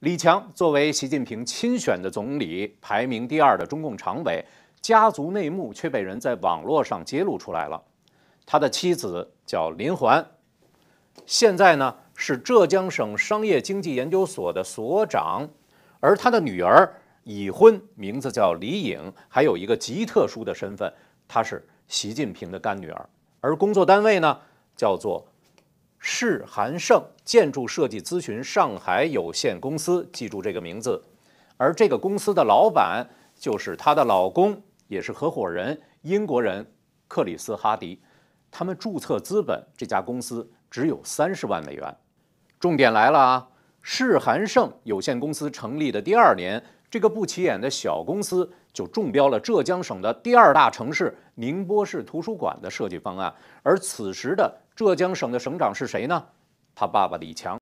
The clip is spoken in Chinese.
李强作为习近平亲选的总理，排名第二的中共常委，家族内幕却被人在网络上揭露出来了。他的妻子叫林环，现在呢是浙江省商业经济研究所的所长，而他的女儿已婚，名字叫李颖，还有一个极特殊的身份，她是习近平的干女儿，而工作单位呢叫做。世韩盛建筑设计咨询上海有限公司，记住这个名字，而这个公司的老板就是他的老公，也是合伙人，英国人克里斯哈迪。他们注册资本，这家公司只有三十万美元。重点来了啊！世韩盛有限公司成立的第二年，这个不起眼的小公司。就中标了浙江省的第二大城市宁波市图书馆的设计方案，而此时的浙江省的省长是谁呢？他爸爸李强。